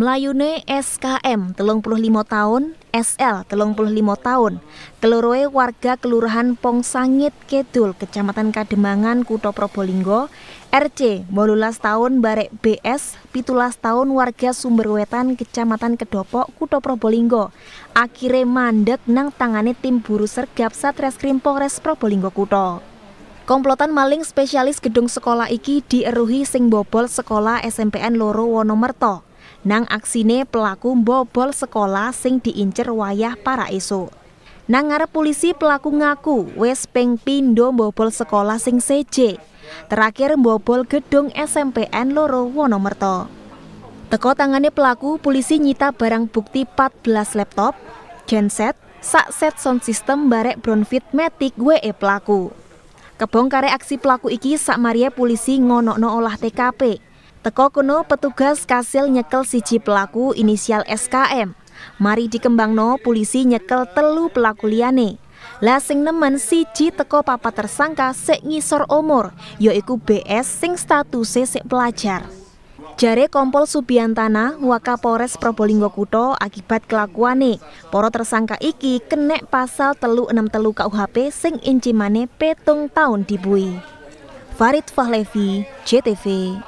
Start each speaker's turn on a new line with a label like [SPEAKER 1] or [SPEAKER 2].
[SPEAKER 1] Melayune SKM telung puluh lima tahun, SL telung puluh lima tahun, teloroe warga Kelurahan Pong Sangit Kedul, Kecamatan Kademangan, Kuto Probolinggo, RC bolulas tahun barek BS, pitulas tahun warga Sumberwetan, Kecamatan Kedopok, Kuto Probolinggo, akhirnya mandek nang tangane tim buru sergap Satreskrim Polres Probolinggo Kuto. Komplotan maling spesialis gedung sekolah iki dieruhi sing bobol sekolah SMPN Loro Wonomerto. Nang aksine pelaku bobol sekolah sing diincer wayah para esuk. Nang ngarep polisi pelaku ngaku wes peng pindo bobol sekolah sing seje. Terakhir bobol gedung SMPN Loro Wonomerto. Teko tangannya pelaku, polisi nyita barang bukti 14 laptop, genset, sak set sound system barek Brownfit Matic WE pelaku. Kebongkare aksi pelaku iki sak Maria polisi ngonokno olah TKP Teko kuno petugas kasil nyekel siji pelaku inisial SKM. Mari dikembang no polisi nyekel telu pelaku liane. Lasing nemen siji teko papa tersangka sek ngisor omor. yaitu BS sing status sek pelajar. Jare Kompol Subiantana Wakapolres Probolinggo Kuto akibat kelakuane. Poro tersangka iki kenek pasal telu enam telu KUHP sing incimane petung tahun dibui. Farid Fahlevi, JTV.